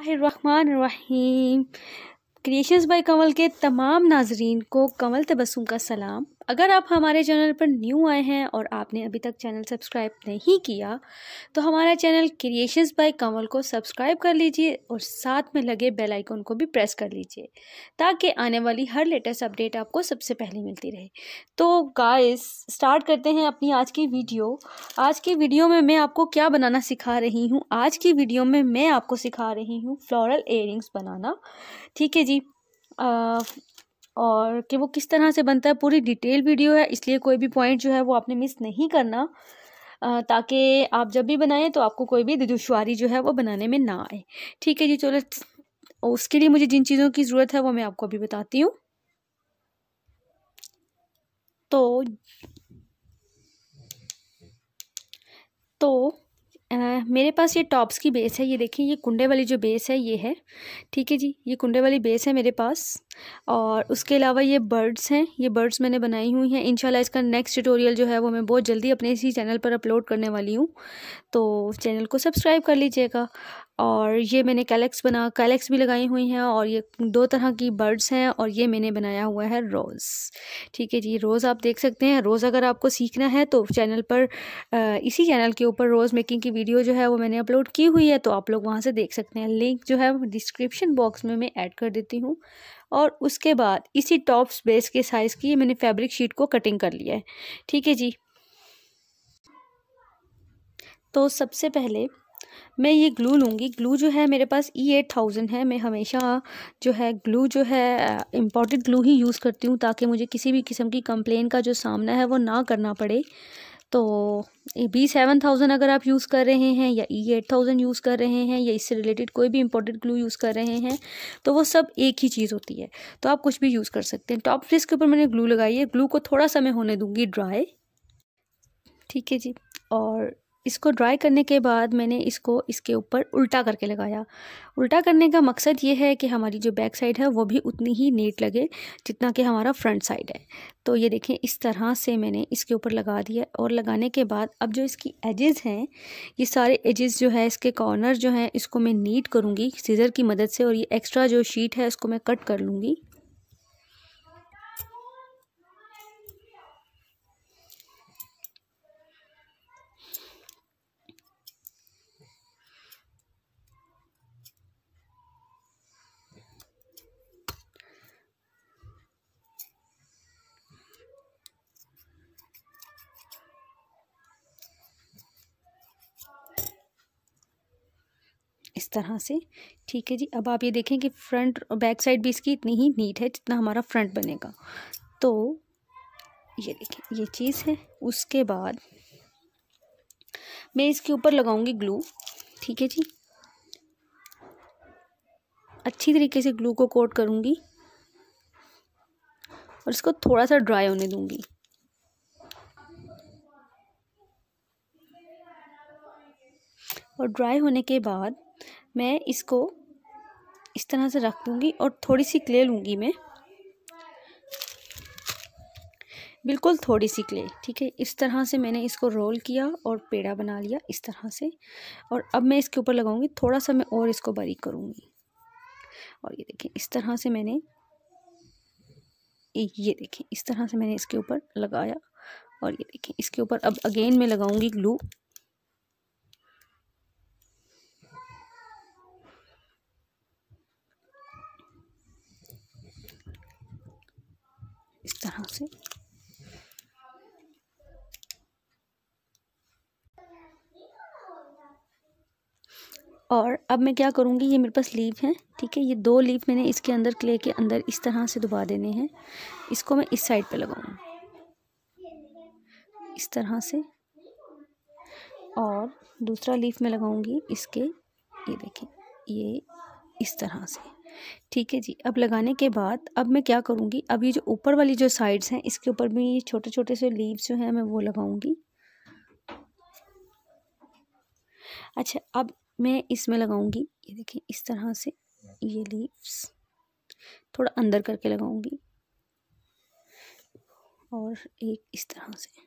रहीम creations bye Kanwal के तमाम नाजरीन को कंवल तबसुम का सलाम अगर आप हमारे चैनल पर न्यू आए हैं और आपने अभी तक चैनल सब्सक्राइब नहीं किया तो हमारा चैनल क्रिएशंस बाय कमल को सब्सक्राइब कर लीजिए और साथ में लगे बेल आइकन को भी प्रेस कर लीजिए ताकि आने वाली हर लेटेस्ट अपडेट आपको सबसे पहले मिलती रहे तो गाइस स्टार्ट करते हैं अपनी आज की वीडियो आज की वीडियो में मैं आपको क्या बनाना सिखा रही हूँ आज की वीडियो में मैं आपको सिखा रही हूँ फ्लोरल एयरिंग्स बनाना ठीक है जी आ, और कि वो किस तरह से बनता है पूरी डिटेल वीडियो है इसलिए कोई भी पॉइंट जो है वो आपने मिस नहीं करना ताकि आप जब भी बनाएं तो आपको कोई भी दुशारी जो है वो बनाने में ना आए ठीक है जी चलो उसके लिए मुझे जिन चीज़ों की ज़रूरत है वो मैं आपको अभी बताती हूँ तो तो आ, मेरे पास ये टॉप्स की बेस है ये देखिए ये कुंडे वाली जो बेस है ये है ठीक है जी ये कुंडे वाली बेस है मेरे पास और उसके अलावा ये बर्ड्स हैं ये बर्ड्स मैंने बनाई हुई हैं इंशाल्लाह इसका नेक्स्ट ट्यूटोरियल जो है वो मैं बहुत जल्दी अपने इसी चैनल पर अपलोड करने वाली हूँ तो चैनल को सब्सक्राइब कर लीजिएगा और ये मैंने कैलेक्स बना कैलेक्स भी लगाई हुई हैं और ये दो तरह की बर्ड्स हैं और ये मैंने बनाया हुआ है रोज़ ठीक है जी रोज़ आप देख सकते हैं रोज़ अगर आपको सीखना है तो चैनल पर इसी चैनल के ऊपर रोज़ मेकिंग की वीडियो जो है वो मैंने अपलोड की हुई है तो आप लोग वहाँ से देख सकते हैं लिंक जो है डिस्क्रिप्शन बॉक्स में मैं ऐड कर देती हूँ और उसके बाद इसी टॉप बेस के साइज़ की मैंने फैब्रिक शीट को कटिंग कर लिया है ठीक है जी तो सबसे पहले मैं ये ग्लू लूँगी ग्लू जो है मेरे पास ई एट थाउजेंड है मैं हमेशा जो है ग्लू जो है इम्पोर्टेड ग्लू ही यूज़ करती हूँ ताकि मुझे किसी भी किस्म की कंप्लेन का जो सामना है वो ना करना पड़े तो बी सेवन थाउजेंड अगर आप यूज़ कर रहे हैं या ई एट थाउजेंड यूज़ कर रहे हैं या इससे रिलेटेड कोई भी इम्पोर्टेड ग्लू यूज़ कर रहे हैं तो वो सब एक ही चीज़ होती है तो आप कुछ भी यूज़ कर सकते हैं टॉप फ्रिज के ऊपर मैंने ग्लू लगाई है ग्लू को थोड़ा सा मैं होने दूँगी ड्राई ठीक है जी और इसको ड्राई करने के बाद मैंने इसको इसके ऊपर उल्टा करके लगाया उल्टा करने का मकसद ये है कि हमारी जो बैक साइड है वो भी उतनी ही नीट लगे जितना कि हमारा फ्रंट साइड है तो ये देखें इस तरह से मैंने इसके ऊपर लगा दिया और लगाने के बाद अब जो इसकी एजेस हैं ये सारे एजेस जो है इसके कॉर्नर जो हैं इसको मैं नीट करूँगी सीज़र की मदद से और ये एक्स्ट्रा जो शीट है उसको मैं कट कर लूँगी इस तरह से ठीक है जी अब आप ये देखें कि फ्रंट और बैक साइड भी इसकी इतनी ही नीट है जितना हमारा फ्रंट बनेगा तो ये देखें ये चीज़ है उसके बाद मैं इसके ऊपर लगाऊंगी ग्लू ठीक है जी अच्छी तरीके से ग्लू को कोट करूँगी और इसको थोड़ा सा ड्राई होने दूँगी और ड्राई होने के बाद मैं इसको इस तरह से रख दूँगी और थोड़ी सी क्ले लूँगी मैं बिल्कुल थोड़ी सी क्ले ठीक है इस तरह से मैंने इसको रोल किया और पेड़ा बना लिया इस तरह से और अब मैं इसके ऊपर लगाऊंगी थोड़ा सा मैं और इसको बारीक करूंगी और ये देखें इस तरह से मैंने ये देखें इस तरह से मैंने इसके ऊपर लगाया और ये देखें इसके ऊपर अब अगेन मैं लगाऊंगी ग्लू से और अब मैं क्या करूँगी ये मेरे पास लीव हैं ठीक है ये दो लीफ मैंने इसके अंदर क्ले के अंदर इस तरह से दबा देने हैं इसको मैं इस साइड पे लगाऊंगी इस तरह से और दूसरा लीफ मैं लगाऊंगी इसके ये देखें ये इस तरह से ठीक है जी अब लगाने के बाद अब मैं क्या करूँगी अब ये जो ऊपर वाली जो साइड्स हैं इसके ऊपर भी ये छोटे छोटे से लीव्स जो हैं मैं वो लगाऊँगी अच्छा अब मैं इसमें लगाऊँगी ये देखें इस तरह से ये लीव्स थोड़ा अंदर करके लगाऊँगी और एक इस तरह से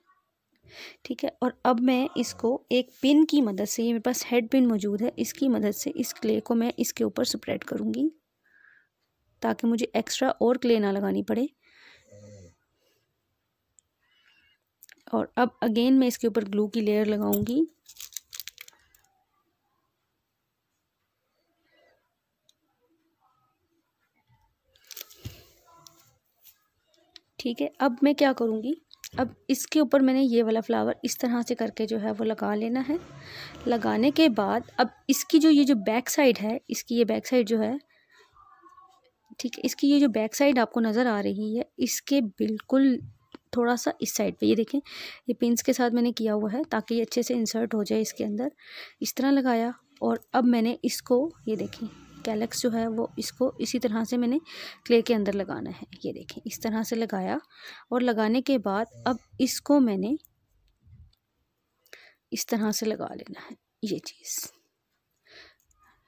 ठीक है और अब मैं इसको एक पिन की मदद से ये मेरे पास हेड पिन मौजूद है इसकी मदद से इस क्ले को मैं इसके ऊपर स्प्रेड करूँगी ताकि मुझे एक्स्ट्रा और क्ले ना लगानी पड़े और अब अगेन मैं इसके ऊपर ग्लू की लेयर लगाऊंगी ठीक है अब मैं क्या करूँगी अब इसके ऊपर मैंने ये वाला फ्लावर इस तरह से करके जो है वो लगा लेना है लगाने के बाद अब इसकी जो ये जो बैक साइड है इसकी ये बैक साइड जो है ठीक है इसकी ये जो बैक साइड आपको नज़र आ रही है इसके बिल्कुल थोड़ा सा इस साइड पे ये देखें ये पिंस के साथ मैंने किया हुआ है ताकि ये अच्छे से इंसर्ट हो जाए इसके अंदर इस तरह लगाया और अब मैंने इसको ये देखें कैलक्स जो है वो इसको इसी तरह से मैंने क्ले के अंदर लगाना है ये देखें इस तरह से लगाया और लगाने के बाद अब इसको मैंने इस तरह से लगा लेना है ये चीज़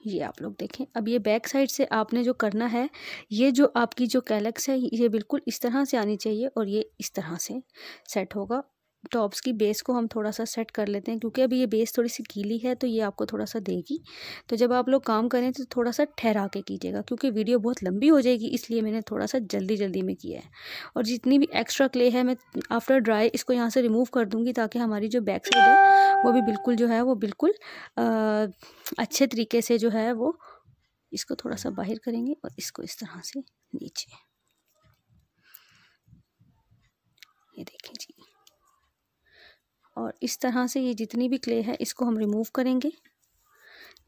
ये आप लोग देखें अब ये बैक साइड से आपने जो करना है ये जो आपकी जो कैलक्स है ये बिल्कुल इस तरह से आनी चाहिए और ये इस तरह से सेट होगा टॉप्स की बेस को हम थोड़ा सा सेट कर लेते हैं क्योंकि अभी ये बेस थोड़ी सी गीली है तो ये आपको थोड़ा सा देगी तो जब आप लोग काम करें तो थोड़ा सा ठहरा के कीजिएगा क्योंकि वीडियो बहुत लंबी हो जाएगी इसलिए मैंने थोड़ा सा जल्दी जल्दी में किया है और जितनी भी एक्स्ट्रा क्ले है मैं आफ्टर ड्राई इसको यहाँ से रिमूव कर दूँगी ताकि हमारी जो बैक साइड है वो भी बिल्कुल जो है वो बिल्कुल आ, अच्छे तरीके से जो है वो इसको थोड़ा सा बाहर करेंगे और इसको इस तरह से नीचे ये देखें जी और इस तरह से ये जितनी भी क्ले है इसको हम रिमूव करेंगे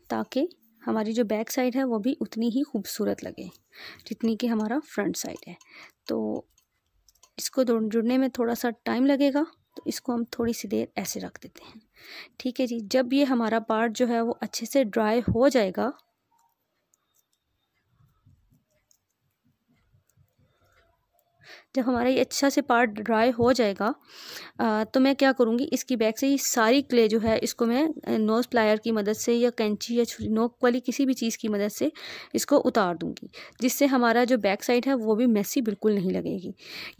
ताकि हमारी जो बैक साइड है वो भी उतनी ही खूबसूरत लगे जितनी कि हमारा फ्रंट साइड है तो इसको जुड़ने में थोड़ा सा टाइम लगेगा तो इसको हम थोड़ी सी देर ऐसे रख देते हैं ठीक है जी जब ये हमारा पार्ट जो है वो अच्छे से ड्राई हो जाएगा जब हमारा ये अच्छा से पार्ट ड्राई हो जाएगा आ, तो मैं क्या करूँगी इसकी बैक से ये सारी क्ले जो है इसको मैं नोज़ प्लायर की मदद से या कैंची या छुरी नोक वाली किसी भी चीज़ की मदद से इसको उतार दूँगी जिससे हमारा जो बैक साइड है वो भी मैसी बिल्कुल नहीं लगेगी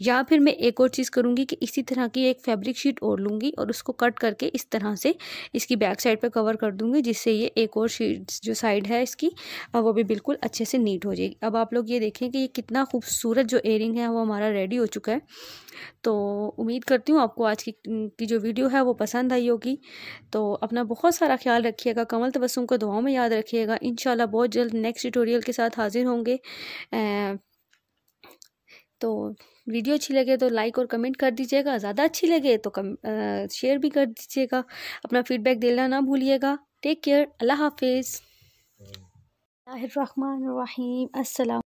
या फिर मैं एक और चीज़ करूँगी कि इसी तरह की एक फैब्रिक शीट ओढ़ लूँगी और उसको कट करके इस तरह से इसकी बैक साइड पर कवर कर दूँगी जिससे ये एक और शीट जो साइड है इसकी वो भी बिल्कुल अच्छे से नीट हो जाएगी अब आप लोग ये देखें कि ये कितना खूबसूरत जो एयरिंग है वो हमारा रेड रेडी हो चुका है तो उम्मीद करती हूँ आपको आज की की जो वीडियो है वो पसंद आई होगी तो अपना बहुत सारा ख्याल रखिएगा कमल तबसुम को दुआओं में याद रखिएगा इन बहुत जल्द नेक्स्ट ट्यूटोरियल के साथ हाजिर होंगे तो वीडियो अच्छी लगे तो लाइक और कमेंट कर दीजिएगा ज़्यादा अच्छी लगे तो कम शेयर भी कर दीजिएगा अपना फीडबैक देना ना भूलिएगा टेक केयर अल्लाह हाफिज़ अस्सलाम